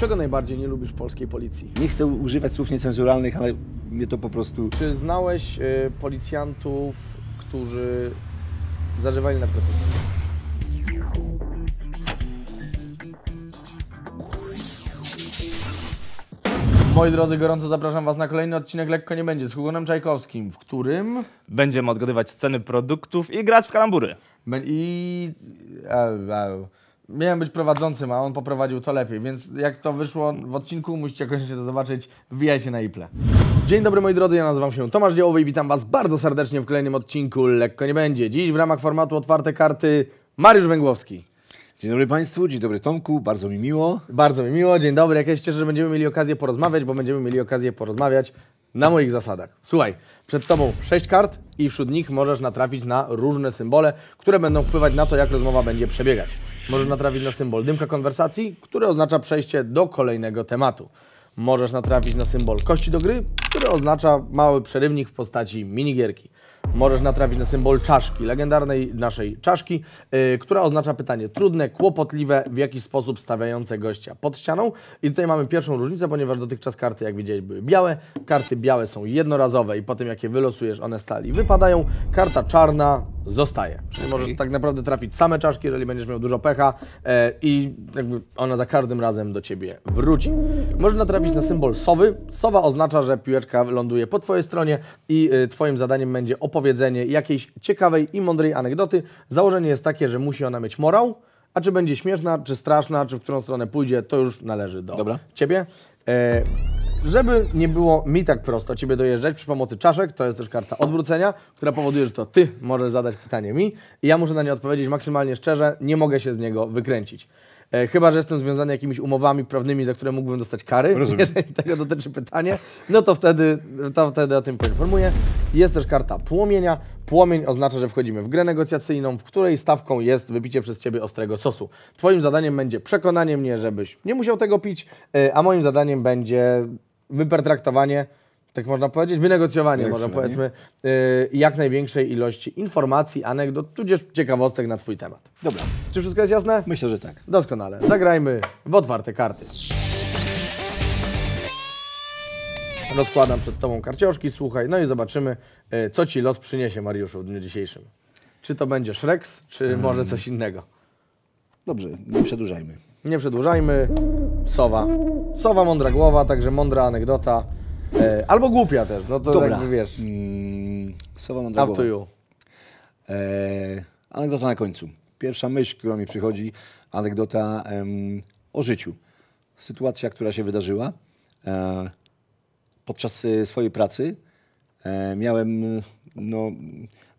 Czego najbardziej nie lubisz w polskiej policji? Nie chcę używać słów niecenzuralnych, ale mnie to po prostu... Czy znałeś y, policjantów, którzy zażywali narkotyki? Moi drodzy, gorąco zapraszam Was na kolejny odcinek Lekko Nie Będzie z Hugonem Czajkowskim, w którym... Będziemy odgadywać ceny produktów i grać w kalambury. Ben- I miałem być prowadzącym, a on poprowadził to lepiej, więc jak to wyszło w odcinku, musicie koniecznie to zobaczyć, wbijajcie na Iple. Dzień dobry moi drodzy, ja nazywam się Tomasz Działowy i witam Was bardzo serdecznie w kolejnym odcinku Lekko Nie Będzie. Dziś w ramach formatu Otwarte Karty Mariusz Węgłowski. Dzień dobry Państwu, dzień dobry Tomku, bardzo mi miło. Bardzo mi miło, dzień dobry. Jak ja się cieszę, że będziemy mieli okazję porozmawiać, bo będziemy mieli okazję porozmawiać na moich zasadach. Słuchaj, przed Tobą sześć kart i wśród nich możesz natrafić na różne symbole, które będą wpływać na to, jak rozmowa będzie przebiegać. Możesz natrafić na symbol dymka konwersacji, który oznacza przejście do kolejnego tematu. Możesz natrafić na symbol kości do gry, który oznacza mały przerywnik w postaci minigierki możesz natrafić na symbol czaszki, legendarnej naszej czaszki, yy, która oznacza pytanie trudne, kłopotliwe, w jakiś sposób stawiające gościa pod ścianą. I tutaj mamy pierwszą różnicę, ponieważ dotychczas karty, jak widzieliście, były białe. Karty białe są jednorazowe i po tym, jak je wylosujesz, one stali wypadają. Karta czarna zostaje. Czyli okay. możesz tak naprawdę trafić same czaszki, jeżeli będziesz miał dużo pecha yy, i jakby ona za każdym razem do Ciebie wróci. Możesz natrafić na symbol sowy. Sowa oznacza, że piłeczka ląduje po Twojej stronie i yy, Twoim zadaniem będzie opowiedzieć opowiedzenie jakiejś ciekawej i mądrej anegdoty. Założenie jest takie, że musi ona mieć morał, a czy będzie śmieszna, czy straszna, czy w którą stronę pójdzie, to już należy do Dobra. ciebie. E, żeby nie było mi tak prosto ciebie dojeżdżać przy pomocy czaszek, to jest też karta odwrócenia, która powoduje, że to ty możesz zadać pytanie mi i ja muszę na nie odpowiedzieć maksymalnie szczerze, nie mogę się z niego wykręcić. E, chyba, że jestem związany jakimiś umowami prawnymi, za które mógłbym dostać kary. Rozumiem. Jeżeli tego dotyczy pytanie, no to wtedy, to wtedy o tym poinformuję. Jest też karta płomienia. Płomień oznacza, że wchodzimy w grę negocjacyjną, w której stawką jest wypicie przez Ciebie ostrego sosu. Twoim zadaniem będzie przekonanie mnie, żebyś nie musiał tego pić, e, a moim zadaniem będzie wypertraktowanie tak można powiedzieć, wynegocjowanie, można powiedzmy, y, jak największej ilości informacji, anegdot, tudzież ciekawostek na Twój temat. Dobra. Czy wszystko jest jasne? Myślę, że tak. Doskonale. Zagrajmy w otwarte karty. Rozkładam przed Tobą karcioszki, słuchaj, no i zobaczymy, y, co Ci los przyniesie, Mariuszu, w dniu dzisiejszym. Czy to będzie szreks, czy hmm. może coś innego? Dobrze, nie przedłużajmy. Nie przedłużajmy. Sowa. Sowa mądra głowa, także mądra anegdota. E, albo głupia też, no to Dobra. jakby wiesz. Mm, Sowa mądra Up to you. E, anegdota na końcu. Pierwsza myśl, która mi przychodzi, anegdota em, o życiu. Sytuacja, która się wydarzyła. E, podczas e, swojej pracy e, miałem no,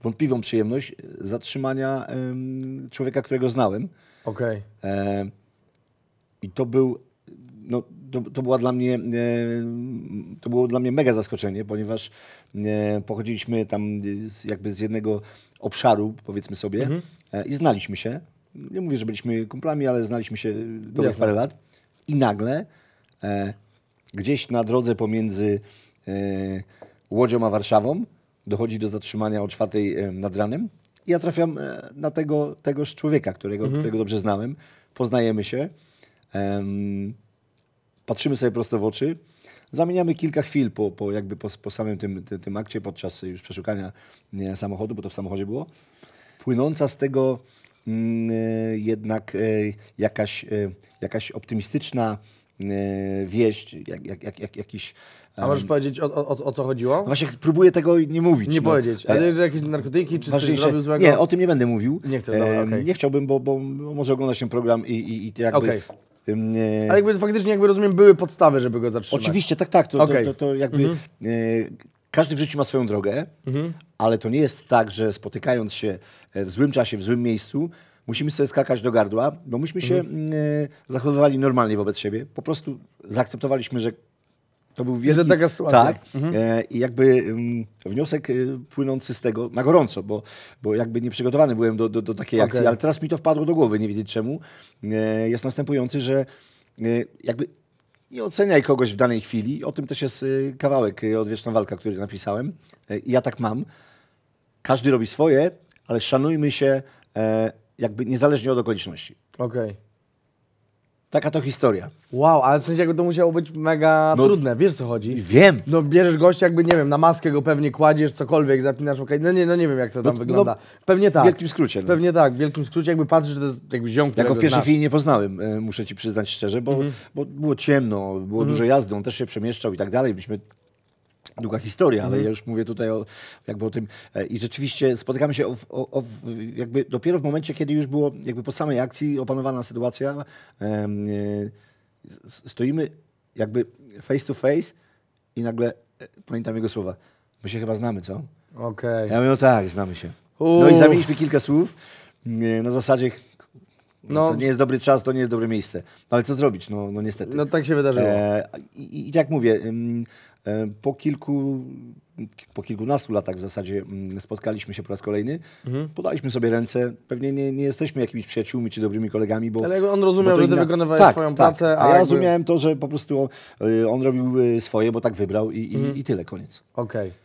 wątpliwą przyjemność zatrzymania człowieka, którego znałem. Okej. E, I to był no, to, to, była dla mnie, e, to było dla mnie mega zaskoczenie, ponieważ e, pochodziliśmy tam jakby z jednego obszaru, powiedzmy sobie, mhm. E, i znaliśmy się. Nie mówię, że byliśmy kumplami, ale znaliśmy się dobrych parę lat. I nagle gdzieś na drodze pomiędzy Łodzią a Warszawą dochodzi do zatrzymania o czwartej nad ranem. I ja trafiam na tego, tegoż człowieka, którego, mhm. którego dobrze znałem. Poznajemy się patrzymy sobie prosto w oczy, zamieniamy kilka chwil po, po jakby po, po samym tym, tym, tym akcie, podczas już przeszukania nie, samochodu, bo to w samochodzie było, płynąca z tego mm, e, jednak y, jakaś, y, jakaś optymistyczna y, wieść, jak, jak, jak, jak jakiś a możesz powiedzieć o, o, o, co chodziło? No właśnie próbuję tego nie mówić. Nie no. powiedzieć. Ale jakieś narkotyki czy coś zrobił złego? Nie, o tym nie będę mówił. Nie, chcę, dobra, okay. nie chciałbym, bo, bo, może ogląda się program i, i, i jakby okay. E, ale jakby faktycznie, jakby rozumiem, były podstawy, żeby go zatrzymać. Oczywiście, tak, tak. To, okay. to, to, to jakby mhm. E, każdy w życiu ma swoją drogę, mhm. ale to nie jest tak, że spotykając się e, w złym czasie, w złym miejscu, musimy sobie skakać do gardła, bo myśmy się mhm. mm, zachowywali normalnie wobec siebie. Po prostu zaakceptowaliśmy, że to był wielki... taka sytuacja. Tak. Mhm. E, I jakby um, wniosek y, płynący z tego na gorąco, bo, bo jakby nieprzygotowany byłem do, do, do takiej okay. akcji, ale teraz mi to wpadło do głowy, nie wiedzieć czemu, e, jest następujący, że e, jakby nie oceniaj kogoś w danej chwili. O tym też jest y, kawałek y, Odwieczna Walka, który napisałem. E, I ja tak mam. Każdy robi swoje, ale szanujmy się e, jakby niezależnie od okoliczności. Okej. Okay. Taka to historia. Wow, ale w sensie jakby to musiało być mega no, trudne, wiesz co chodzi? Wiem. No bierzesz gościa jakby, nie wiem, na maskę go pewnie kładziesz, cokolwiek, zapinasz okej, no nie, no nie wiem jak to tam no, no wygląda. No, pewnie tak. W wielkim skrócie. No. Pewnie tak, w wielkim skrócie jakby patrzysz, że to jest jakby ziom, Jako w pierwszej chwili nie poznałem, e, muszę ci przyznać szczerze, bo, mhm. bo było ciemno, było mhm. dużo jazdy, on też się przemieszczał i tak dalej, byliśmy długa historia, ale mhm. ja już mówię tutaj o, jakby o tym e, i rzeczywiście spotykamy się o, o, o, jakby dopiero w momencie, kiedy już było jakby po samej akcji opanowana sytuacja, e, stoimy jakby face to face i nagle e, pamiętam jego słowa. My się chyba znamy, co? Okej. Okay. Ja mówię, no tak, znamy się. No i zamieniliśmy kilka słów mm, na zasadzie no, no. To nie jest dobry czas, to nie jest dobre miejsce. No, ale co zrobić? No, no niestety. No tak się wydarzyło. E, i, i, jak mówię, mm, E, po kilku, po kilkunastu latach w zasadzie mm, spotkaliśmy się po raz kolejny, mhm. podaliśmy sobie ręce. Pewnie nie, nie jesteśmy jakimiś przyjaciółmi czy dobrymi kolegami, bo... Ale on rozumiał, że ty wykonywałeś tak, swoją tak. pracę, a... ja jakby... rozumiałem to, że po prostu y, on robił y, swoje, bo tak wybrał i, i, mhm. i tyle, koniec. Okej. Okay.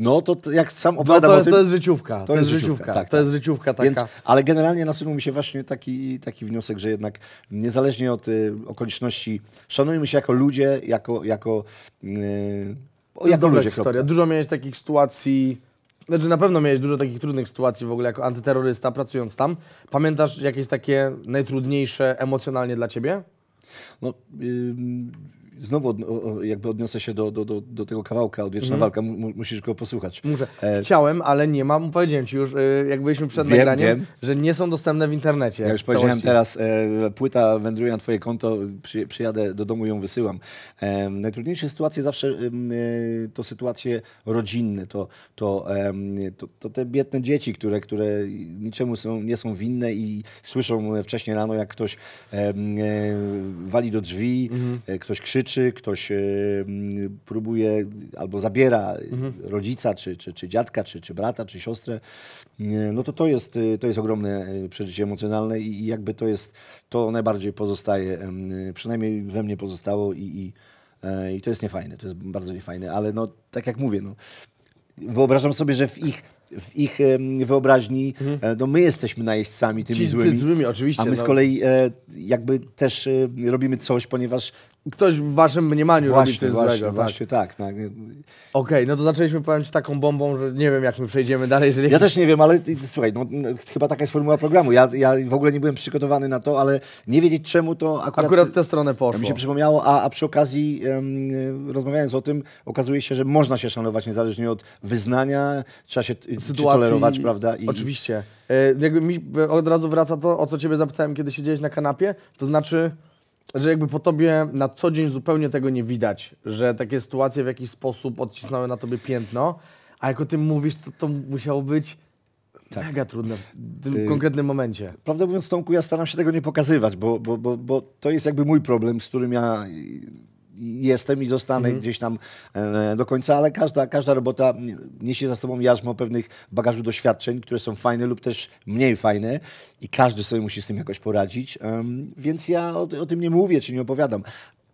No to, to jak sam no opowiadam no, to, jest, tym, to jest życiówka. To, to jest, jest życiówka. życiówka tak, to tak. jest tak. życiówka taka. Więc, ale generalnie nasunął mi się właśnie taki, taki wniosek, że jednak niezależnie od y, okoliczności szanujmy się jako ludzie, jako... jako y, to jest dobra ludzie, historia. Kropka. Dużo miałeś takich sytuacji... Znaczy na pewno miałeś dużo takich trudnych sytuacji w ogóle jako antyterrorysta pracując tam. Pamiętasz jakieś takie najtrudniejsze emocjonalnie dla ciebie? No... Y znowu od, jakby odniosę się do, do, do, do tego kawałka Odwieczna mm. Walka, mu, musisz go posłuchać. Muszę. E, Chciałem, ale nie mam, powiedziałem ci już, e, jak byliśmy przed wiem, nagraniem, wiem. że nie są dostępne w internecie. Ja już powiedziałem teraz, e, płyta wędruje na twoje konto, przy, przyjadę do domu ją wysyłam. E, najtrudniejsze sytuacje zawsze e, to sytuacje rodzinne, to, to, to, to, te biedne dzieci, które, które niczemu są, nie są winne i słyszą wcześniej rano, jak ktoś e, wali do drzwi, mm. ktoś krzyczy, czy ktoś e, próbuje albo zabiera mhm. rodzica, czy, czy, czy dziadka, czy, czy brata, czy siostrę, e, no to to jest, e, to jest ogromne przeżycie emocjonalne i jakby to jest, to najbardziej pozostaje, przynajmniej we mnie pozostało i, i, i to jest niefajne, to jest bardzo niefajne, ale no tak jak mówię, no, wyobrażam sobie, że w ich w ich wyobraźni, mhm. no my jesteśmy najeźdźcami tymi Ci, złymi, złymi oczywiście, a my no. z kolei jakby też y, robimy coś, ponieważ... Ktoś w waszym mniemaniu właśnie, robi coś właśnie, złego. Właśnie, tak. tak, tak. Okej, okay, no to zaczęliśmy, powiem taką bombą, że nie wiem, jak my przejdziemy dalej. Jeżeli... Ja też nie wiem, ale słuchaj, no, chyba taka jest formuła programu. Ja, ja w ogóle nie byłem przygotowany na to, ale nie wiedzieć czemu to akurat... Akurat w tę stronę poszło. Mi się przypomniało, a, a przy okazji um, rozmawiając o tym, okazuje się, że można się szanować niezależnie od wyznania, trzeba się Sytuacji... tolerować, prawda? I... Oczywiście. E, jakby mi od razu wraca to, o co ciebie zapytałem, kiedy siedziałeś na kanapie, to znaczy, że jakby po tobie na co dzień zupełnie tego nie widać, że takie sytuacje w jakiś sposób odcisnęły na tobie piętno, a jak o tym mówisz, to to musiało być tak. mega trudne w tym yy, konkretnym momencie. Prawdę mówiąc, Tomku, ja staram się tego nie pokazywać, bo, bo, bo, bo to jest jakby mój problem, z którym ja jestem i zostanę mhm. gdzieś tam e, do końca, ale każda, każda robota niesie za sobą jarzmo pewnych bagażu doświadczeń, które są fajne lub też mniej fajne i każdy sobie musi z tym jakoś poradzić, więc ja o, o tym nie mówię czy nie opowiadam.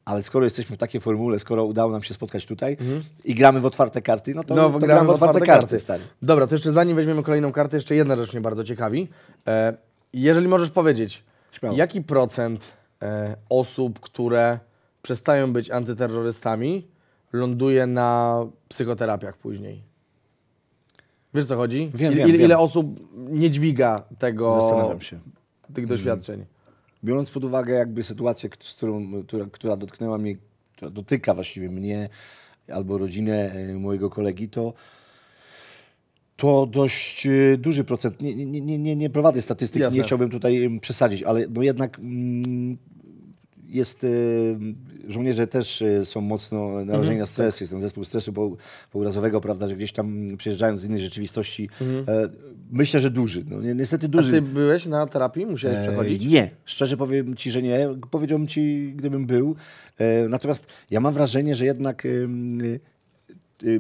Ale skoro jesteśmy w takiej formule, skoro udało nam się spotkać tutaj mhm. i gramy w otwarte karty, no to, no, to gramy, w otwarte, otwarte karty. karty. Stary. Dobra, to jeszcze zanim weźmiemy kolejną kartę, jeszcze jedna rzecz mnie bardzo ciekawi. E, jeżeli możesz powiedzieć, Śmiało. jaki procent e, osób, które przestają być antyterrorystami, ląduje na psychoterapiach później. Wiesz co chodzi? Wiem, ile, wiem, ile wiem. osób nie dźwiga tego, Zastanawiam się. tych mhm. doświadczeń? Biorąc pod uwagę jakby sytuację, którą, która, która dotknęła mnie, która dotyka właściwie mnie albo rodzinę e, mojego kolegi, to to dość e, duży procent. Nie, nie, nie, nie prowadzę statystyk, Jasne. nie chciałbym tutaj przesadzić, ale no jednak mm, jest, y, żołnierze też y, są mocno narażeni mhm. na stres, jest ten zespół stresu pourazowego, prawda, że gdzieś tam przyjeżdżają z innej rzeczywistości. Mhm. E, myślę, że duży. No, niestety duży. A ty byłeś na terapii? Musiałeś e, przechodzić? Nie. Szczerze powiem ci, że nie. Powiedziałbym ci, gdybym był. E, natomiast ja mam wrażenie, że jednak y,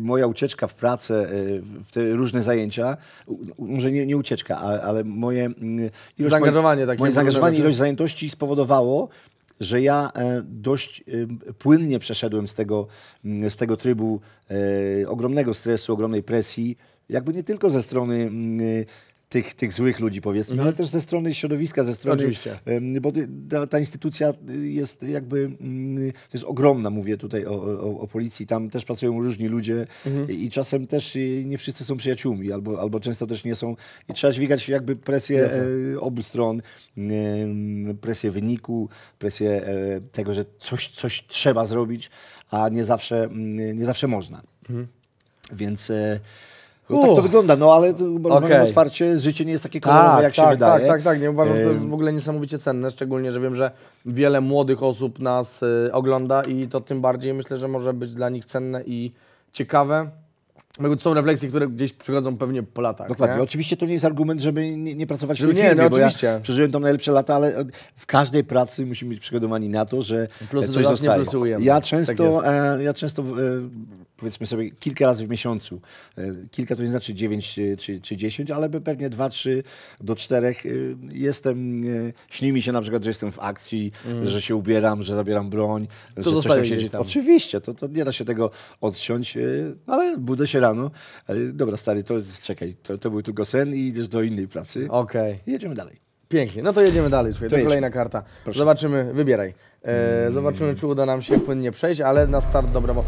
moja ucieczka w pracę, w te różne zajęcia, może nie, nie ucieczka, ale, ale moje mm, ilość, zaangażowanie, moje, moje zaangażowanie, ilość zajętości spowodowało, że ja e, dość e, płynnie przeszedłem z tego, mm, z tego trybu e, ogromnego stresu, ogromnej presji jakby nie tylko ze strony mm, tych, tych złych ludzi, powiedzmy, mhm. ale też ze strony środowiska, ze strony. Oczywiście. Bo ta, ta instytucja jest jakby. Mm, to jest ogromna, mówię tutaj o, o, o policji. Tam też pracują różni ludzie mhm. i czasem też nie wszyscy są przyjaciółmi, albo, albo często też nie są. I trzeba dźwigać jakby presję Jasne. E, obu stron, presję wyniku, presję e, tego, że coś, coś trzeba zrobić, a nie zawsze, mm, nie zawsze można. Mhm. Więc. E, no, tak to wygląda, no ale rozmawiamy okay. otwarcie, życie nie jest takie kolorowe, tak, jak tak, się wydaje. Tak, tak, tak, nie uważam, że to jest w ogóle niesamowicie cenne, szczególnie, że wiem, że wiele młodych osób nas y, ogląda i to tym bardziej myślę, że może być dla nich cenne i ciekawe. To są refleksje, które gdzieś przychodzą pewnie po latach. Dokładnie. Nie? Oczywiście to nie jest argument, żeby nie, nie pracować żeby w tej nie, no, bo oczywiście. ja przeżyłem tam najlepsze lata, ale w każdej pracy musimy być przygotowani na to, że Plusy coś zostaje. No. Tak e, ja często, tak ja często powiedzmy sobie kilka razy w miesiącu, e, kilka to nie znaczy dziewięć e, czy, czy dziesięć, ale pewnie dwa, trzy do czterech jestem, śni mi się na przykład, że jestem w akcji, mm. że się ubieram, że zabieram broń, to że coś tam się dzieje. Oczywiście, to, to nie da się tego odciąć, ale budę się rano. Ale dobra, stary, to czekaj, to, to był tylko sen i idziesz do innej pracy. Okej. Okay. Jedziemy dalej. Pięknie, no to jedziemy dalej, słuchaj, to, to kolejna karta. Proszę. Zobaczymy, wybieraj. E, mm. zobaczymy, czy uda nam się płynnie przejść, ale na start dobra, bo...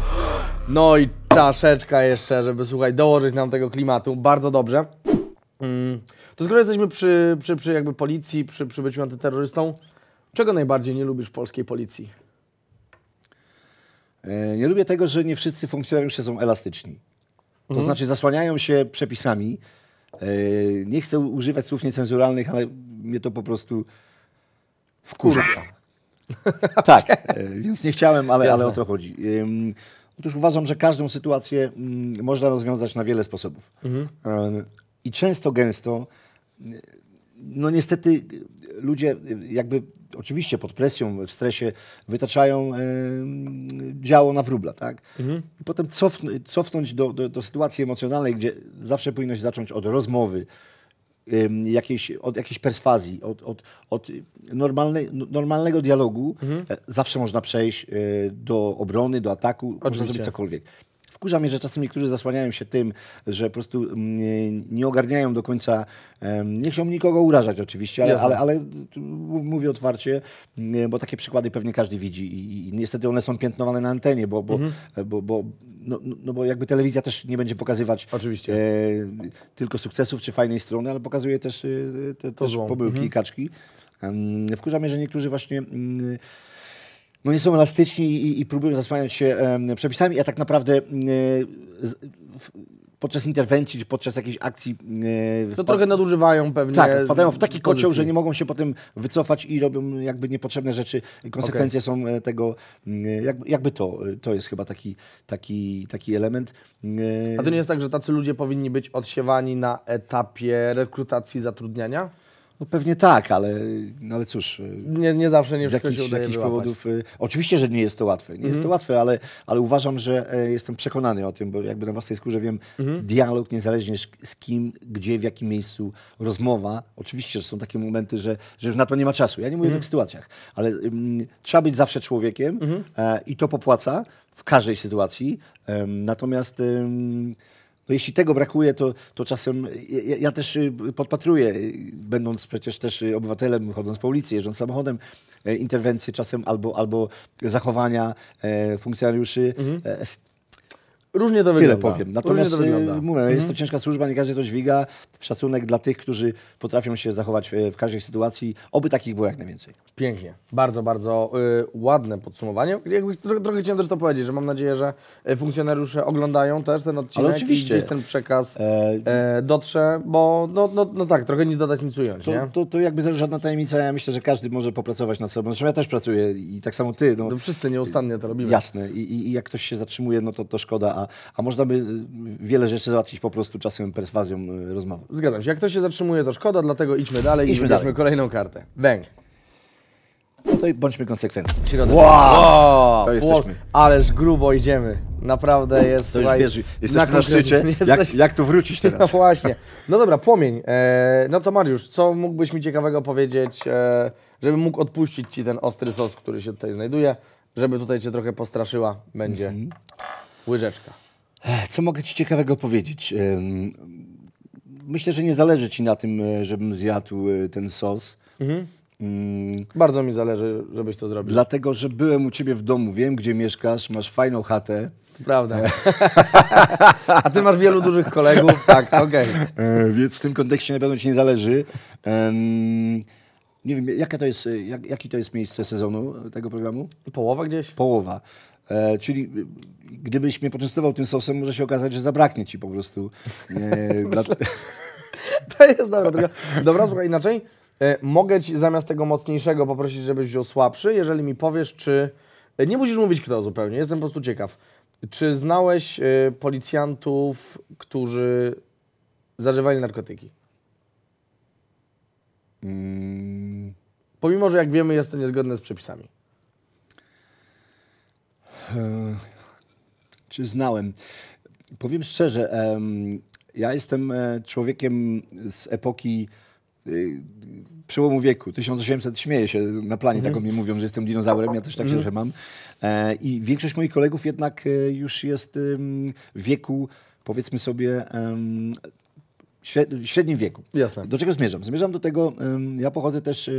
No i taszeczka jeszcze, żeby, słuchaj, dołożyć nam tego klimatu. Bardzo dobrze. Mm. To skoro jesteśmy przy, przy, przy jakby policji, przy, przy byciu antyterrorystą, czego najbardziej nie lubisz w polskiej policji? E, nie lubię tego, że nie wszyscy funkcjonariusze są elastyczni. To mhm. znaczy zasłaniają się przepisami. E, nie chcę używać słów niecenzuralnych, ale mnie to po prostu wkurza. tak, e, więc nie chciałem, ale, ale o to chodzi. otóż uważam, że każdą sytuację mm, można rozwiązać na wiele sposobów. Mhm. E, I często, gęsto no niestety ludzie jakby oczywiście pod presją, w stresie wytaczają e, działo na wróbla, tak? Mhm. I potem cof, cofnąć do, do, do, sytuacji emocjonalnej, gdzie zawsze powinno się zacząć od rozmowy, e, jakiejś, od jakiejś perswazji, od, od, od normalne, normalnego dialogu. Mhm. E, zawsze można przejść e, do obrony, do ataku, oczywiście. można zrobić cokolwiek wkurza mnie, że czasem niektórzy zasłaniają się tym, że po prostu mm, nie ogarniają do końca, nie chciałbym nikogo urażać oczywiście, ale, ale, ale mówię otwarcie, bo takie przykłady pewnie każdy widzi i, i niestety one są piętnowane na antenie, bo, bo, mhm. E, bo, bo no, no, no, bo jakby telewizja też nie będzie pokazywać oczywiście. E, tylko sukcesów czy fajnej strony, ale pokazuje też, e, te, też pomyłki mhm. i kaczki. Wkurza mnie, że niektórzy właśnie mm, no nie są elastyczni i, i próbują zasłaniać się e, przepisami, a tak naprawdę e, z, w, podczas interwencji czy podczas jakiejś akcji. E, to trochę nadużywają pewnie. Tak, wpadają w taki pozycji. kocioł, że nie mogą się potem wycofać i robią jakby niepotrzebne rzeczy. Konsekwencje okay. są e, tego, jakby, jakby, to, e, to jest chyba taki, taki, taki element. E, a to nie jest tak, że tacy ludzie powinni być odsiewani na etapie rekrutacji zatrudniania? No pewnie tak, ale, no ale cóż. Y, nie, nie zawsze nie z jakichś, powodów. Y, oczywiście, że nie jest to łatwe. Nie jest to mhm. łatwe, ale, ale uważam, że y, jestem przekonany o tym, bo jakby na własnej skórze wiem, mm dialog niezależnie z kim, gdzie, w jakim miejscu rozmowa. Oczywiście, że są takie momenty, że, że już na to nie ma czasu. Ja nie mówię mm o mhm. tych sytuacjach, ale y, trzeba być zawsze człowiekiem mhm. e, i to popłaca w każdej sytuacji. natomiast to jeśli tego brakuje, to, to czasem ja, ja, też y, podpatruję, y, będąc przecież też y, obywatelem, chodząc po ulicy, jeżdżąc samochodem, e, interwencje czasem albo, albo zachowania e, funkcjonariuszy. Mhm. E, Różnie to Tyle wygląda. powiem. Natomiast to wygląda. Y, mówię, jest to mhm. ciężka służba, nie każdy to dźwiga. Szacunek dla tych, którzy potrafią się zachować y, w każdej sytuacji. Oby takich było jak najwięcej. Pięknie. Bardzo, bardzo y, ładne podsumowanie. Jakby, tro, trochę chciałem też to powiedzieć, że mam nadzieję, że y, funkcjonariusze oglądają też ten odcinek Ale oczywiście. i gdzieś ten przekaz e, e... dotrze, bo no, no, no tak, trochę nic dodać, nic ująć. To, nie? To, to jakby żadna tajemnica. Ja myślę, że każdy może popracować nad sobą. Zresztą ja też pracuję i tak samo ty. No, no wszyscy nieustannie to robimy. Jasne. I, i, i jak ktoś się zatrzymuje, no to, to szkoda a, a można by y, wiele rzeczy załatwić po prostu czasem perswazją y, rozmowy. Zgadzam się. Jak ktoś się zatrzymuje, to szkoda, dlatego idźmy dalej idźmy i dalej. kolejną kartę. Bęk. No to bądźmy konsekwentni. Środek. Wow! wow! To jesteśmy. Ależ grubo idziemy. Naprawdę jest... To już wiesz, jesteśmy na, na szczycie. Jak, jak tu wrócić teraz? No właśnie. No dobra, płomień. E, no to Mariusz, co mógłbyś mi ciekawego powiedzieć, e, żebym mógł odpuścić Ci ten ostry sos, który się tutaj znajduje, żeby tutaj Cię trochę postraszyła będzie. Mhm. Łyżeczka. Co mogę ci ciekawego powiedzieć? Myślę, że nie zależy ci na tym, e, żebym zjadł e, ten sos. Mhm. Mm. Bardzo mi zależy, żebyś to zrobił. Dlatego, że byłem u ciebie w domu, wiem gdzie mieszkasz, masz fajną chatę. Prawda. E. A ty masz wielu dużych kolegów, tak, okej. Okay. Więc w tym kontekście na pewno ci nie zależy. nie wiem, jakie to jest, jak, jaki to jest miejsce sezonu tego programu? Połowa gdzieś? Połowa. E, czyli y, gdybyś mnie poczęstował tym sosem, może się okazać, że zabraknie ci po prostu. E, to jest dobra droga. Dobra, słuchaj, inaczej. E, mogę ci zamiast tego mocniejszego poprosić, żebyś wziął słabszy, jeżeli mi powiesz, czy... Nie musisz mówić kto zupełnie, jestem po prostu ciekaw. Czy znałeś policjantów, którzy zażywali narkotyki? Mm. Pomimo, że jak wiemy, jest to niezgodne z przepisami. Ehm, czy znałem? Powiem szczerze, ja jestem e, człowiekiem z epoki e, przełomu wieku, 1800, śmieję się na planie, mhm. tak o mnie mówią, że jestem dinozaurem, ja też tak się mhm. mam. E, I większość moich kolegów jednak już jest w wieku, powiedzmy sobie, średnim wieku. Jasne. Do czego zmierzam? Zmierzam do tego, ja pochodzę też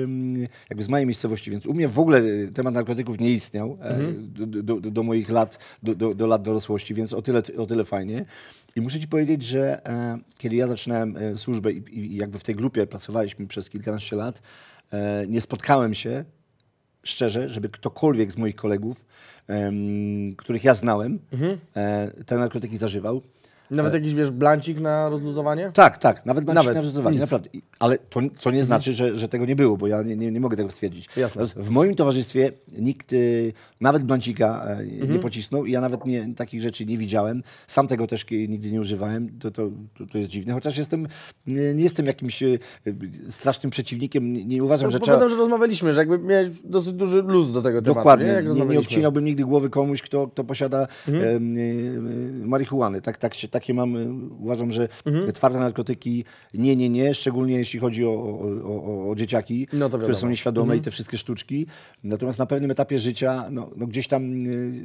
jakby z mojej miejscowości, więc u mnie w ogóle y, temat narkotyków nie istniał e, mhm. do, do, do, moich lat, do, do, lat dorosłości, więc o tyle, o tyle fajnie. I muszę ci powiedzieć, że e, kiedy ja zaczynałem e, służbę i, i jakby w tej grupie pracowaliśmy przez kilkanaście lat, nie spotkałem się szczerze, żeby ktokolwiek z moich kolegów, których ja znałem, mhm. te narkotyki zażywał. Nawet e, jakiś, wiesz, blancik na rozluzowanie? Tak, tak, nawet znaczy, blancik nawet. na rozluzowanie, Nic. naprawdę. Ale to, co nie mhm. znaczy, że, że tego nie było, bo ja nie, nie, nie mogę tego stwierdzić. Jasne. W moim towarzystwie nikt y, nawet blancika e, mhm. nie pocisnął i ja nawet nie, takich rzeczy nie widziałem. Sam tego też nigdy nie używałem. To, to, to jest dziwne, chociaż jestem, nie jestem jakimś e, strasznym przeciwnikiem. Nie, nie uważam, no, że trzeba... że rozmawialiśmy, że jakby miałeś dosyć duży luz do tego Dokładnie. tematu. Dokładnie. Nie, nie obcinałbym nigdy głowy komuś, kto, kto posiada mhm. e, e, marihuany. Tak, tak, się, takie mam, e, uważam, że mhm. twarde narkotyki nie, nie, nie, szczególnie jeśli chodzi o, o, o, o dzieciaki, no które są nieświadome mhm. i te wszystkie sztuczki. Natomiast na pewnym etapie życia no, no gdzieś tam y,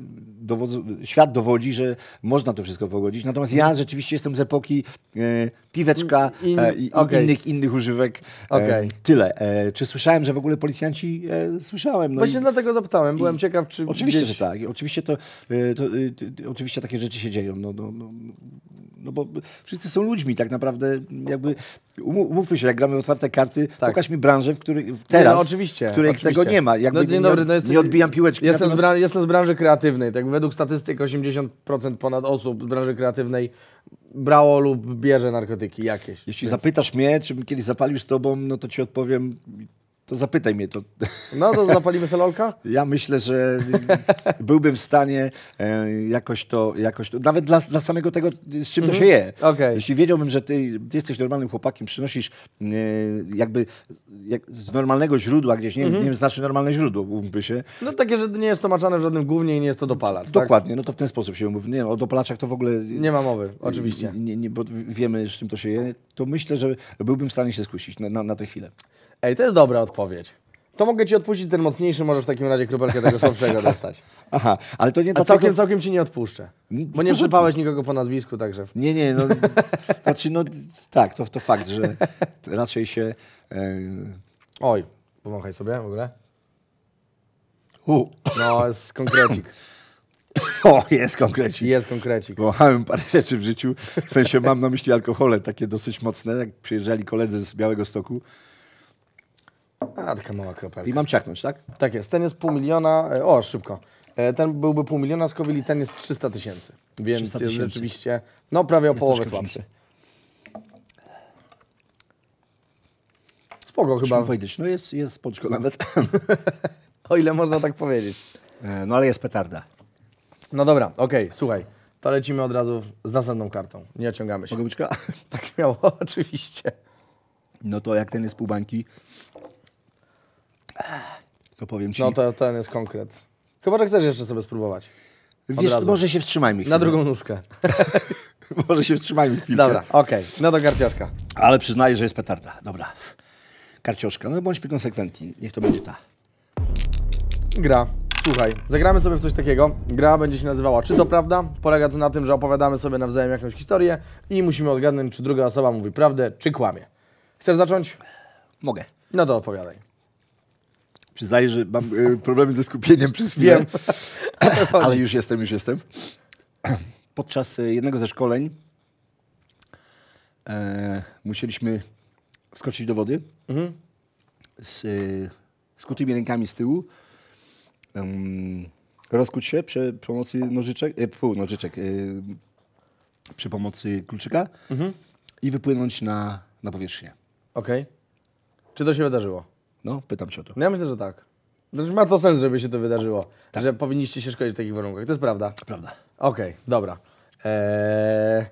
świat dowodzi, że można to wszystko pogodzić. Natomiast ja rzeczywiście jestem z epoki y, piweczka in, i e, okay. innych, innych używek. E, okay. Tyle. E, czy słyszałem, że w ogóle policjanci? Słyszałem. No Właśnie i, dlatego zapytałem. Byłem i, ciekaw, czy Oczywiście, gdzieś... że tak. Oczywiście to, to, to, oczywiście takie rzeczy się dzieją. No, no, no no bo wszyscy są ludźmi tak naprawdę, jakby umówmy się, jak gramy otwarte karty, tak. pokaż mi branżę, w której no, teraz, no, oczywiście, w której oczywiście. tego nie ma. Jakby, no, dobry, no nie odbijam piłeczki. Jestem, natomiast... z branży, jestem z branży kreatywnej, tak według statystyk 80% ponad osób z branży kreatywnej brało lub bierze narkotyki jakieś. Jeśli więc... zapytasz mnie, czy bym kiedyś zapalił z tobą, no to ci odpowiem to zapytaj mnie to. No to zapalimy salolka? Ja myślę, że byłbym w stanie e, jakoś to, jakoś to nawet dla, dla samego tego, z czym to mhm. się je. Okay. Jeśli wiedziałbym, że ty, ty, jesteś normalnym chłopakiem, przynosisz e, jakby jak z normalnego źródła gdzieś, nie, mhm. nie wiem, znaczy normalne źródło, mówmy się. No takie, że nie jest to maczane w żadnym głównie i nie jest to dopalacz. Tak? Dokładnie, tak? no to w ten sposób się mówi. Nie, o dopalaczach to w ogóle... Nie ma mowy, oczywiście. Nie, nie, bo wiemy, z czym to się je. To myślę, że byłbym w stanie się skusić na, na, na tę chwilę. Ej, to jest dobra odpowiedź. To mogę ci odpuścić ten mocniejszy, może w takim razie kropelkę tego słabszego dostać. Aha, ale to nie to A całkiem, całkiem ci nie odpuszczę. Bo nie przypałeś nikogo po nazwisku, także... Nie, nie, no... znaczy, no tak, to, to fakt, że raczej się... E, Oj, pomachaj sobie w ogóle. U. No, jest konkrecik. O, jest konkrecik. Jest konkrecik. Kochałem parę rzeczy w życiu. W sensie mam na myśli alkohole, takie dosyć mocne. Jak przyjeżdżali koledzy z Białego Stoku, a, taka mała kropelka. I mam ciachnąć, tak? Tak jest. Ten jest pół miliona. E, o, szybko. E, ten byłby pół miliona skowili, ten jest 300 tysięcy. Więc 300 jest rzeczywiście, no prawie o jest połowę słabszy. Spoko chyba. powiedzieć, no jest, jest spoczko nawet. o ile można tak powiedzieć. E, no ale jest petarda. No dobra, okej, okay, słuchaj. To lecimy od razu z następną kartą. Nie ociągamy się. Mogę tak miało, oczywiście. No to jak ten jest pół bańki, to powiem ci. No to ten jest konkret. Chyba, że chcesz jeszcze sobie spróbować. Od Wiesz, razu. może się wstrzymajmy chwilę. Na drugą nóżkę. może się wstrzymajmy chwilę. Dobra, okej. Okay. No do garcioszka. Ale przyznaję, że jest petarda. Dobra. Garcioszka. No bądźmy konsekwentni. Niech to będzie ta. Gra. Słuchaj, zagramy sobie w coś takiego. Gra będzie się nazywała Czy to prawda? Polega to na tym, że opowiadamy sobie nawzajem jakąś historię i musimy odgadnąć, czy druga osoba mówi prawdę, czy kłamie. Chcesz zacząć? Mogę. No to opowiadaj. Przyznaję, że mam e, problemy ze skupieniem przez chwilę, ale już jestem, już jestem. Podczas e, jednego ze szkoleń e, musieliśmy wskoczyć do wody mhm. z e, skutymi rękami z tyłu, um, rozkuć się przy pomocy nożyczek, e, pół nożyczek, e, przy pomocy kluczyka mhm. i wypłynąć na, na powierzchnię. Okej. Okay. Czy to się wydarzyło? No, pytam cię o to. No ja myślę, że tak. No, ma to sens, żeby się to wydarzyło. Tak. Że powinniście się szkodzić w takich warunkach. To jest prawda. Prawda. Okej, okay, dobra. Eee...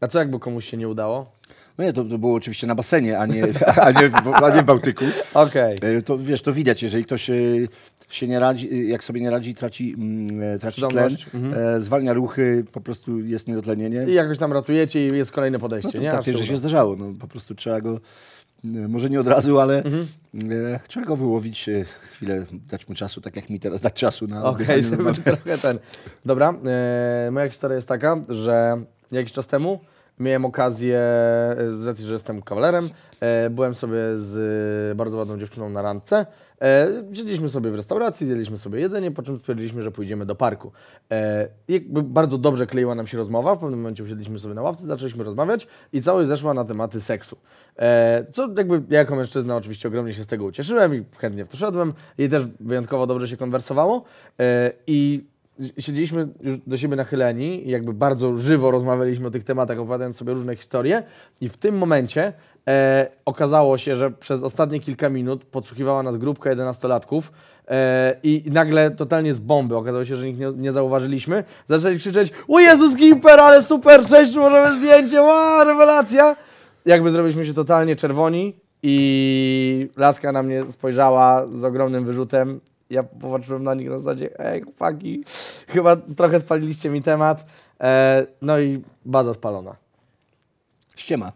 A co jakby komuś się nie udało? No nie, to, to było oczywiście na basenie, a nie, a nie, w, a nie w Bałtyku. Okej. Okay. E, to wiesz, to widać, jeżeli ktoś e, się nie radzi, e, jak sobie nie radzi, traci, mm, traci tlen, mhm. zwalnia ruchy, po prostu jest niedotlenienie. I jakoś tam ratujecie i jest kolejne podejście, no to, nie? Tak, że się zdarzało, no, po prostu trzeba go E, może nie od razu, ale mhm. e, trzeba go wyłowić, e, chwilę dać mu czasu, tak jak mi teraz dać czasu na Okej, okay, żeby trochę ten. Dobra, e, moja historia jest taka, że jakiś czas temu Miałem okazję, e, z racji, że jestem kawalerem, e, byłem sobie z e, bardzo ładną dziewczyną na randce. Siedzieliśmy sobie w restauracji, zjedliśmy sobie jedzenie, po czym stwierdziliśmy, że pójdziemy do parku. Jakby bardzo dobrze kleiła nam się rozmowa, w pewnym momencie usiedliśmy sobie na ławce, zaczęliśmy rozmawiać i całość zeszła na tematy seksu. Co jakby ja jako mężczyzna oczywiście ogromnie się z tego ucieszyłem i chętnie w to szedłem. Jej też wyjątkowo dobrze się konwersowało i siedzieliśmy już do siebie nachyleni i jakby bardzo żywo rozmawialiśmy o tych tematach, opowiadając sobie różne historie i w tym momencie e, okazało się, że przez ostatnie kilka minut podsłuchiwała nas grupka 11 e, i nagle totalnie z bomby okazało się, że nikt nie, nie zauważyliśmy. Zaczęli krzyczeć, o Jezus Gimper, ale super, sześć, możemy zdjęcie, ła, rewelacja! Jakby zrobiliśmy się totalnie czerwoni i laska na mnie spojrzała z ogromnym wyrzutem ja popatrzyłem na nich na zasadzie, ej, chłopaki, chyba trochę spaliliście mi temat. E, no i baza spalona. Ściema.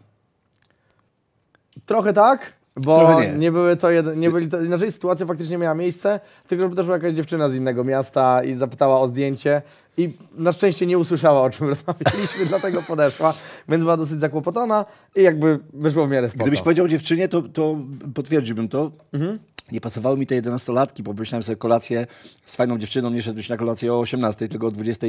Trochę tak, bo trochę nie. nie. były to, jed... nie byli to, inaczej sytuacja faktycznie miała miejsce, tylko że była jakaś dziewczyna z innego miasta i zapytała o zdjęcie i na szczęście nie usłyszała, o czym rozmawialiśmy, dlatego podeszła, więc była dosyć zakłopotana i jakby wyszło w miarę spoko. Gdybyś powiedział dziewczynie, to, to potwierdziłbym to. Mhm nie pasowały mi te jedenastolatki, bo myślałem sobie kolację z fajną dziewczyną, nie szedłbyś na kolację o 18, tylko o 20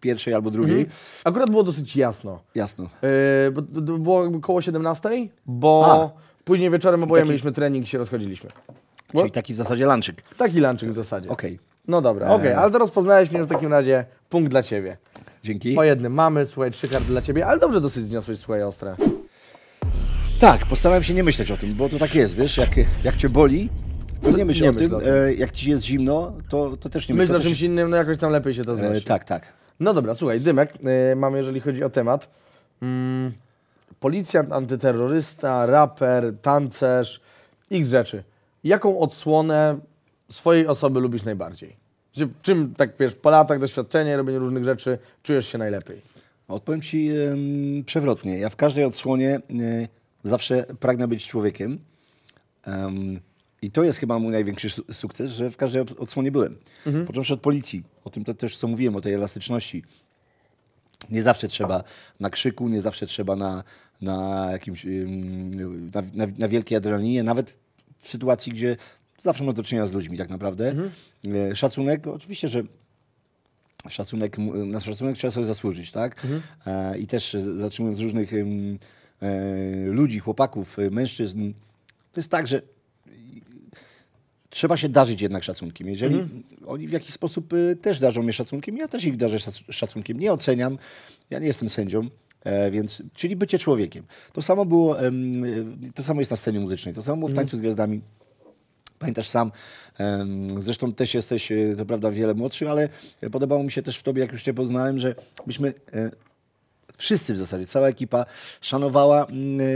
pierwszej albo drugiej. Mhm. Akurat było dosyć jasno. Jasno. Yy, bo, było koło 17, bo A. później wieczorem oboje taki... mieliśmy trening i się rozchodziliśmy. Bo? Czyli taki w zasadzie lanczyk. Taki lanczyk w zasadzie. Okej. Okay. No dobra, okej, okay, e. ale teraz poznałeś mnie w takim razie. Punkt dla ciebie. Dzięki. Po jednym mamy, słuchaj, trzy karty dla ciebie, ale dobrze dosyć zniosłeś, słuchaj, ostre. Tak, postarałem się nie myśleć o tym, bo to tak jest, wiesz, jak, jak cię boli, to nie myśl nie o myśl tym, o tym. E, jak ci jest zimno, to, to też nie myśl. Myśl o czymś się... innym, no jakoś tam lepiej się to e, znosi. tak, tak. No dobra, słuchaj, Dymek, y, mam jeżeli chodzi o temat. Mm, policjant, antyterrorysta, raper, tancerz, x rzeczy. Jaką odsłonę swojej osoby lubisz najbardziej? Czym, tak wiesz, po latach doświadczenie, robienie różnych rzeczy, czujesz się najlepiej? Odpowiem ci przewrotnie. Ja w każdej odsłonie zawsze pragnę być człowiekiem. Um, i to jest chyba mój największy sukces, że w każdej odsłonie byłem. Mhm. Począwszy od policji, o tym też co mówiłem, o tej elastyczności. Nie zawsze trzeba na krzyku, nie zawsze trzeba na, na jakimś na, na, na wielkiej adrenalinie, nawet w sytuacji, gdzie zawsze masz do czynienia z ludźmi tak naprawdę. Mhm. E, szacunek, oczywiście, że szacunek, na szacunek trzeba sobie zasłużyć, tak? Mhm. E, I też zatrzymując różnych e, ludzi, chłopaków, mężczyzn, to jest tak, że trzeba się darzyć jednak szacunkiem. Jeżeli mhm. oni w jakiś sposób y, też darzą mnie szacunkiem, ja też ich darzę szacunkiem. Nie oceniam, ja nie jestem sędzią. E, więc, czyli bycie człowiekiem. To samo było, e, to samo jest na scenie muzycznej, to samo było w mhm. Tańcu z Gwiazdami. Pamiętasz sam, zresztą też jesteś, e, to prawda, wiele młodszy, ale podobało mi się też w tobie, jak już cię poznałem, że myśmy e, wszyscy w zasadzie, cała ekipa szanowała... Mm,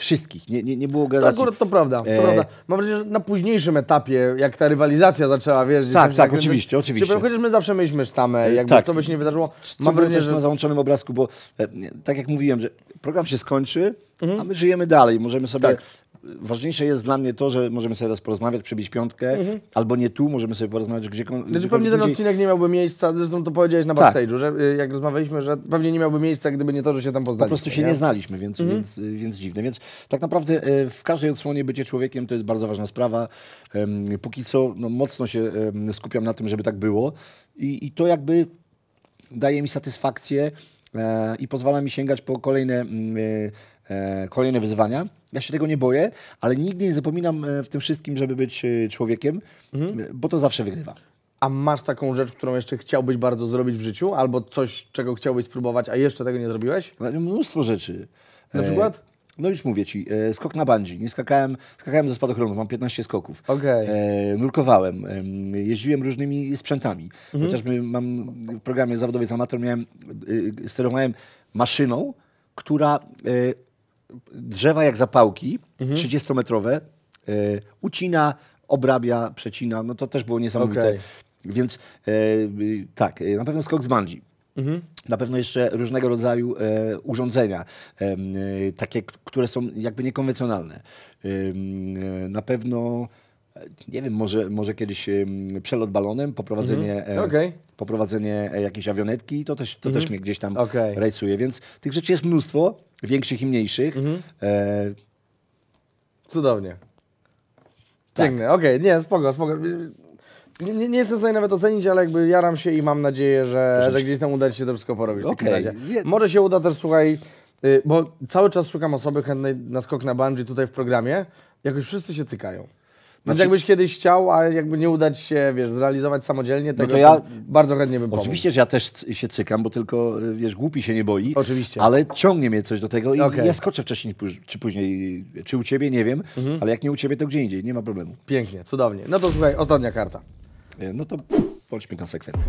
wszystkich. Nie, nie, nie było gradacji. To akurat to prawda, to e... prawda. Mam wrażenie, że na późniejszym etapie, jak ta rywalizacja zaczęła, wiesz... Tak, tak, tak, oczywiście, więc, oczywiście. Chociaż my zawsze mieliśmy sztamę, e, jakby tak. co by się nie wydarzyło. Co mam wrażenie, że... na załączonym obrazku, bo e, tak jak mówiłem, że program się skończy, mhm. a my żyjemy dalej. Możemy sobie tak ważniejsze jest dla mnie to, że możemy sobie teraz porozmawiać, przebić piątkę, mhm. albo nie tu, możemy sobie porozmawiać gdzie... Znaczy pewnie ten odcinek nie miałby miejsca, zresztą to powiedziałeś na tak. backstage'u, że y, jak rozmawialiśmy, że pewnie nie miałby miejsca, gdyby nie to, że się tam poznaliśmy. Po prostu się nie, nie znaliśmy, więc, mhm. więc, y, więc dziwne. Więc tak naprawdę y, w każdej odsłonie bycie człowiekiem to jest bardzo ważna sprawa. Póki co no, mocno się skupiam na tym, żeby tak było i, i to jakby daje mi satysfakcję, e, i pozwala mi sięgać po kolejne mm, E, kolejne wyzwania. Ja się tego nie boję, ale nigdy nie zapominam e, w tym wszystkim, żeby być e, człowiekiem, mhm. bo to zawsze wygrywa. A masz taką rzecz, którą jeszcze chciałbyś bardzo zrobić w życiu, albo coś, czego chciałbyś spróbować, a jeszcze tego nie zrobiłeś? No, no, mnóstwo rzeczy. Na przykład? No już mówię ci, e, skok na bandzi. Nie skakałem, skakałem ze spadochronów, mam 15 skoków. Okay. E, nurkowałem, e, jeździłem różnymi sprzętami. Mhm. Chociażby mam w programie zawodowiec amator miałem, sterowałem maszyną, która drzewa jak zapałki, mhm. 30-metrowe, e, ucina, obrabia, przecina, no to też było niesamowite. Okay. Więc e, tak, e, na pewno skok z bungee. Mhm. Na pewno jeszcze różnego rodzaju e, urządzenia, e, takie, które są jakby niekonwencjonalne. E, na pewno nie wiem, może, może kiedyś przelot balonem, poprowadzenie, mm. Mhm. okay. poprowadzenie e, jakiejś awionetki, to też, to mm. też mhm. mnie gdzieś tam okay. rajcuje, więc tych rzeczy jest mnóstwo, większych i mniejszych. Mm -hmm. e... Cudownie. Tak. Piękne, okej, okay. nie, spoko, spoko. Nie, nie, jestem w stanie nawet ocenić, ale jakby jaram się i mam nadzieję, że, że gdzieś tam uda ci się to wszystko porobić okay. Może się uda też, słuchaj, y, bo cały czas szukam osoby chętnej na skok na bungee tutaj w programie, jakoś wszyscy się cykają. Więc znaczy- jakbyś kiedyś chciał, a jakby nie udać się, wiesz, zrealizować samodzielnie, tego no to ja bardzo chętnie bym pomógł. Oczywiście, że ja też się cykam, bo tylko, y, wiesz, głupi się nie boi. Oczywiście. Ale ciągnie mnie coś do tego i okay. ja skoczę wcześniej czy później, czy u Ciebie, nie wiem, mhm. ale jak nie u Ciebie, to gdzie indziej, nie ma problemu. Pięknie, cudownie. No to słuchaj, ostatnia karta. Y, no to bądźmy konsekwentni.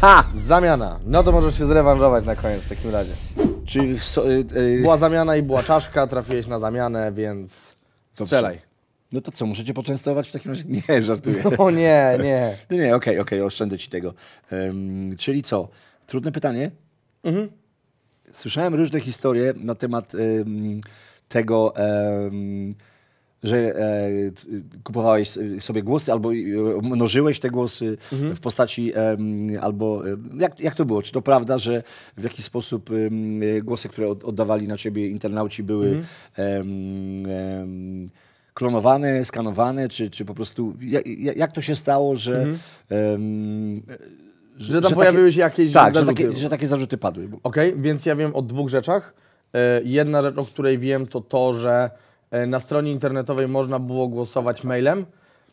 Ha! Zamiana. No to możesz się zrewanżować na koniec w takim razie. Czyli... So, yy, yy... Była zamiana i była czaszka, trafiłeś na zamianę, więc strzelaj. No to co, muszę cię poczęstować w takim razie? Nie, żartuję. O nie, nie. No nie, okej, okay, okej, okay, oszczędzę ci tego. Um, czyli co? Trudne pytanie? Mhm. Słyszałem różne historie na temat um, tego... Um, że e, kupowałeś sobie głosy albo e, mnożyłeś te głosy mhm. w postaci albo e, jak, jak to było? Czy to prawda, że w jakiś sposób głosy, które oddawali na ciebie internauci były mhm klonowany, skanowany, czy, czy po prostu jak, jak to się stało, że... Mhm. Um, że, że tam że pojawiły się jakieś tak, zarzuty. Że takie, że takie zarzuty padły. Okej, okay, więc ja wiem o dwóch rzeczach. E, jedna rzecz, o której wiem, to to, że e, na stronie internetowej można było głosować mailem.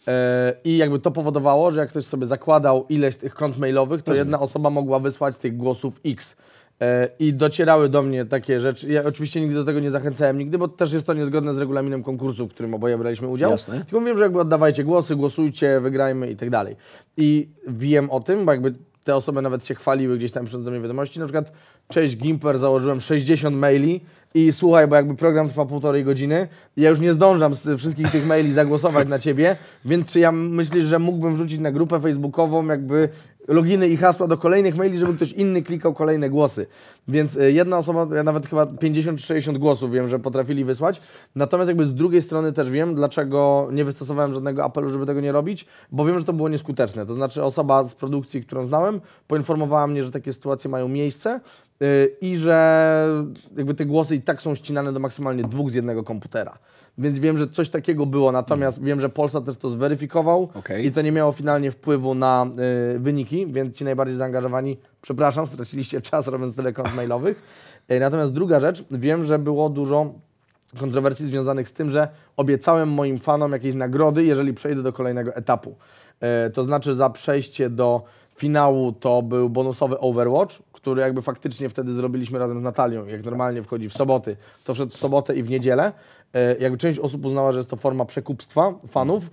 E, I jakby to powodowało, że jak ktoś sobie zakładał ileś tych kont mailowych, to Rozumiem. jedna osoba mogła wysłać tych głosów X. E, I docierały do mnie takie rzeczy. Ja oczywiście nigdy do tego nie zachęcałem nigdy, bo też jest to niezgodne z regulaminem konkursu, w którym oboje braliśmy udział. Jasne. Tylko mówiłem, że jakby oddawajcie głosy, głosujcie, wygrajmy i tak dalej. I wiem o tym, bo jakby te osoby nawet się chwaliły gdzieś tam przez do mnie wiadomości. Na przykład, cześć Gimper, założyłem 60 maili i słuchaj, bo jakby program trwa półtorej godziny, ja już nie zdążam z wszystkich tych maili zagłosować na ciebie, więc czy ja myślisz, że mógłbym wrzucić na grupę facebookową jakby loginy i hasła do kolejnych maili, żeby ktoś inny klikał kolejne głosy. Więc e, jedna osoba, ja nawet chyba 50 60 głosów wiem, że potrafili wysłać. Natomiast jakby z drugiej strony też wiem, dlaczego nie wystosowałem żadnego apelu, żeby tego nie robić, bo wiem, że to było nieskuteczne. To znaczy osoba z produkcji, którą znałem, poinformowała mnie, że takie sytuacje mają miejsce e, i że jakby te głosy i tak są ścinane do maksymalnie dwóch z jednego komputera więc wiem, że coś takiego było. Natomiast wiem, że Polsat też to zweryfikował okay. i to nie miało finalnie wpływu na y, wyniki, więc ci najbardziej zaangażowani, przepraszam, straciliście czas robiąc tyle kont mailowych. Y, natomiast druga rzecz, wiem, że było dużo kontrowersji związanych z tym, że obiecałem moim fanom jakieś nagrody, jeżeli przejdę do kolejnego etapu. Y, to znaczy za przejście do finału to był bonusowy Overwatch, który jakby faktycznie wtedy zrobiliśmy razem z Natalią. Jak normalnie wchodzi w soboty, to wszedł w sobotę i w niedzielę. E, jakby część osób uznała, że jest to forma przekupstwa fanów. E,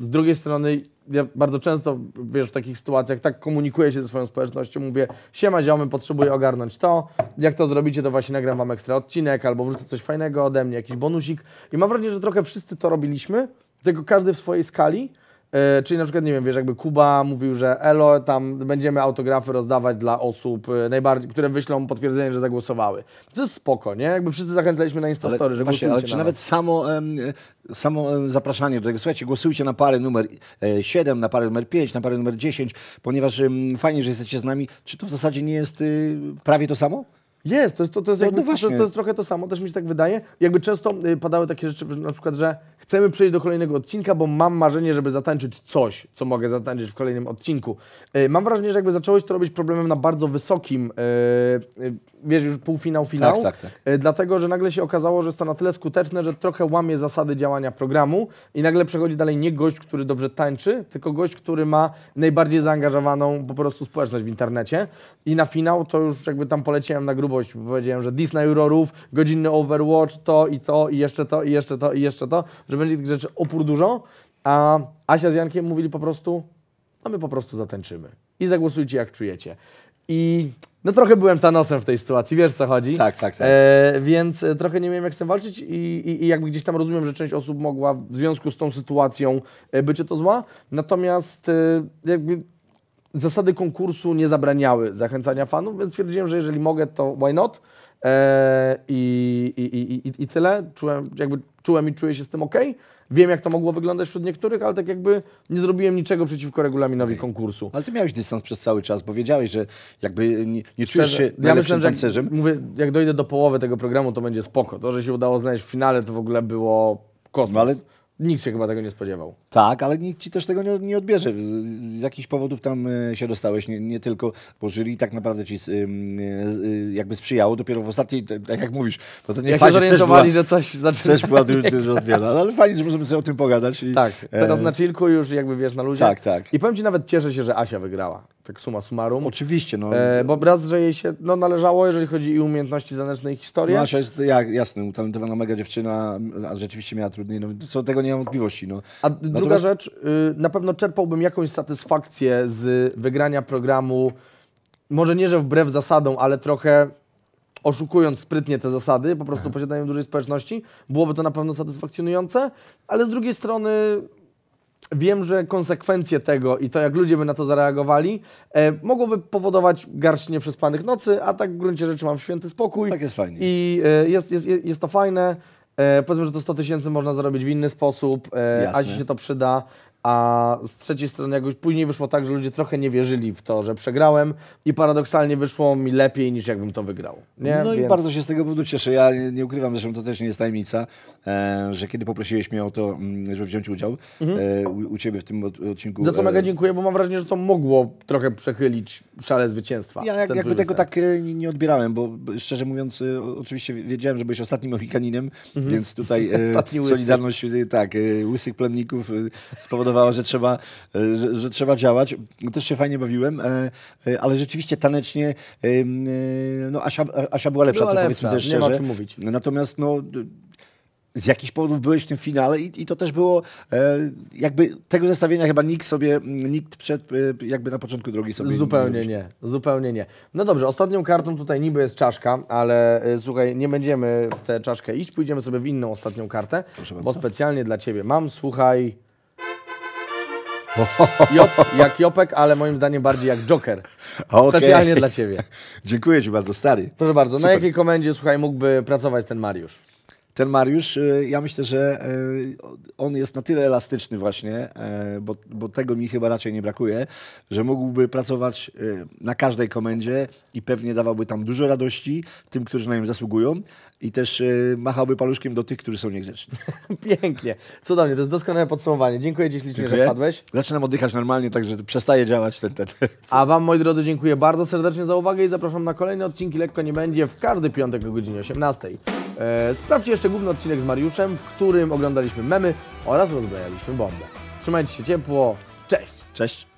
z drugiej strony, ja bardzo często, wiesz, w takich sytuacjach tak komunikuję się ze swoją społecznością, mówię, siema ziomy, potrzebuję ogarnąć to, jak to zrobicie, to właśnie nagram wam ekstra odcinek, albo wrzucę coś fajnego ode mnie, jakiś bonusik. I mam wrażenie, że trochę wszyscy to robiliśmy, tylko każdy w swojej skali, Yy, czyli na przykład, nie wiem, wiesz, jakby Kuba mówił, że elo, tam będziemy autografy rozdawać dla osób, yy, najbardziej, które wyślą potwierdzenie, że zagłosowały. To jest spoko, nie? Jakby wszyscy zachęcaliśmy na Instastory, ale, że właśnie, głosujcie ale czy na nawet nas. samo, e, samo zapraszanie do tego, słuchajcie, głosujcie na parę numer e, 7, na parę numer 5, na parę numer 10, ponieważ em, fajnie, że jesteście z nami. Czy to w zasadzie nie jest y, prawie to samo? Jest, to jest, to, to jest, no jakby, to, to, jest trochę to samo, też mi się tak wydaje. Jakby często y, padały takie rzeczy, na przykład, że chcemy przejść do kolejnego odcinka, bo mam marzenie, żeby zatańczyć coś, co mogę zatańczyć w kolejnym odcinku. Y, mam wrażenie, że jakby zacząłeś to robić problemem na bardzo wysokim, y, wiesz, już półfinał, tak, finał, tak, tak, tak. dlatego, że nagle się okazało, że jest to na tyle skuteczne, że trochę łamie zasady działania programu i nagle przechodzi dalej nie gość, który dobrze tańczy, tylko gość, który ma najbardziej zaangażowaną po prostu społeczność w internecie i na finał to już jakby tam poleciałem na grupę grubość, bo powiedziałem, że Disney na godzinny Overwatch, to i to, i jeszcze to, i jeszcze to, i jeszcze to, że będzie tych rzeczy opór dużo, a Asia z Jankiem mówili po prostu, a no my po prostu zatańczymy i zagłosujcie jak czujecie. I no trochę byłem Thanosem w tej sytuacji, wiesz co chodzi? Tak, tak, tak. E, więc e, trochę nie wiem jak z tym walczyć i, i, i, jakby gdzieś tam rozumiem, że część osób mogła w związku z tą sytuacją e, być to zła, natomiast e, jakby zasady konkursu nie zabraniały zachęcania fanów, więc stwierdziłem, że jeżeli mogę, to why not? Eee, i, i, i, I tyle. Czułem, jakby czułem i czuję się z tym ok. Wiem, jak to mogło wyglądać wśród niektórych, ale tak jakby nie zrobiłem niczego przeciwko regulaminowi okay. konkursu. Ale ty miałeś dystans przez cały czas, bo wiedziałeś, że jakby nie, nie czujesz się ja myślałem, tancerzem. Jak, mówię, jak dojdę do połowy tego programu, to będzie spoko. To, że się udało znaleźć w finale, to w ogóle było kosmos. No, ale Nikt się chyba tego nie spodziewał. Tak, ale nikt ci też tego nie, nie odbierze. Z jakichś powodów tam e, się dostałeś, nie, nie tylko, bo jury tak naprawdę ci e, e, jakby sprzyjało dopiero w ostatniej, tak jak mówisz. Po tej jak się zorientowali, była, że coś zaczyna. Też była dużo odmiana, no, ale fajnie, że możemy sobie o tym pogadać. I, tak, teraz na chilku już jakby wiesz, na ludziach. Tak, tak. I powiem ci, nawet cieszę się, że Asia wygrała tak suma summarum. Oczywiście, no. E, bo raz, że jej się no, należało, jeżeli chodzi i umiejętności zanęczne i historię. Nasza no, jest, ja, jasne, utalentowana mega dziewczyna, a rzeczywiście miała trudniej, no, co tego nie mam wątpliwości, no. A Natomiast... druga rzecz, y, na pewno czerpałbym jakąś satysfakcję z wygrania programu, może nie, że wbrew zasadom, ale trochę oszukując sprytnie te zasady, po prostu posiadaniem dużej społeczności, byłoby to na pewno satysfakcjonujące, ale z drugiej strony wiem, że konsekwencje tego i to, jak ludzie by na to zareagowali, e, mogłoby powodować garść nieprzespanych nocy, a tak w gruncie rzeczy mam święty spokój. Tak jest fajnie. I e, jest, jest, jest to fajne. E, powiedzmy, że to 100 tysięcy można zarobić w inny sposób, e, a ci się to przyda. A z trzeciej strony jakoś później wyszło tak, że ludzie trochę nie wierzyli w to, że przegrałem i paradoksalnie wyszło mi lepiej niż jakbym to wygrał. Nie? No Więc... i bardzo się z tego powodu cieszę. Ja nie, nie ukrywam, zresztą to też nie jest tajemnica, e, że kiedy poprosiłeś mnie o to, mm, żeby wziąć udział mhm. e, u, u, Ciebie w tym odcinku. Za to e, mega dziękuję, bo mam wrażenie, że to mogło trochę przechylić szale zwycięstwa. Ja jak, jakby tego tak e, nie, nie, odbierałem, bo szczerze mówiąc e, oczywiście wiedziałem, że byłeś ostatnim Mohikaninem, mhm. więc tutaj e, solidarność tak, łysych plemników spowodowało że trzeba, e, że, że, trzeba działać. Też się fajnie bawiłem, e, e, ale rzeczywiście tanecznie no Asia, Asia była lepsza, była to lepsza. powiedzmy sobie szczerze. mówić. Natomiast no z jakichś powodów byłeś w tym finale i, i to też było jakby tego zestawienia chyba nikt sobie, nikt przed jakby na początku drogi sobie Zupełnie nie, nie, zupełnie nie. No dobrze, ostatnią kartą tutaj niby jest czaszka, ale słuchaj, nie będziemy w tę czaszkę iść, pójdziemy sobie w inną ostatnią kartę, Proszę bo bardzo. specjalnie dla Ciebie mam, słuchaj, Jop, jak Jopek, ale moim zdaniem bardziej jak Joker. Okay. Specjalnie dla Ciebie. Dziękuję Ci bardzo, stary. Proszę bardzo, Super. na jakiej komendzie, słuchaj, mógłby pracować ten Mariusz? Ten Mariusz, e, ja myślę, że e, on jest na tyle elastyczny właśnie, e, bo, bo, tego mi chyba raczej nie brakuje, że mógłby pracować na każdej komendzie i pewnie dawałby tam dużo radości tym, którzy na nim zasługują, i też e, machałby paluszkiem do tych, którzy są niegrzeczni. Pięknie. Cudownie, to jest doskonałe podsumowanie. Dziękuję Ci ślicznie, dziękuję. że wpadłeś. Zaczynam oddychać normalnie, także przestaje działać ten, ten. A Wam, moi drodzy, dziękuję bardzo serdecznie za uwagę i zapraszam na kolejne odcinki Lekko Nie Będzie w każdy piątek o godzinie 18. E, sprawdźcie jeszcze główny odcinek z Mariuszem, w którym oglądaliśmy memy oraz rozbrajaliśmy bombę. Trzymajcie się ciepło. Cześć! Cześć!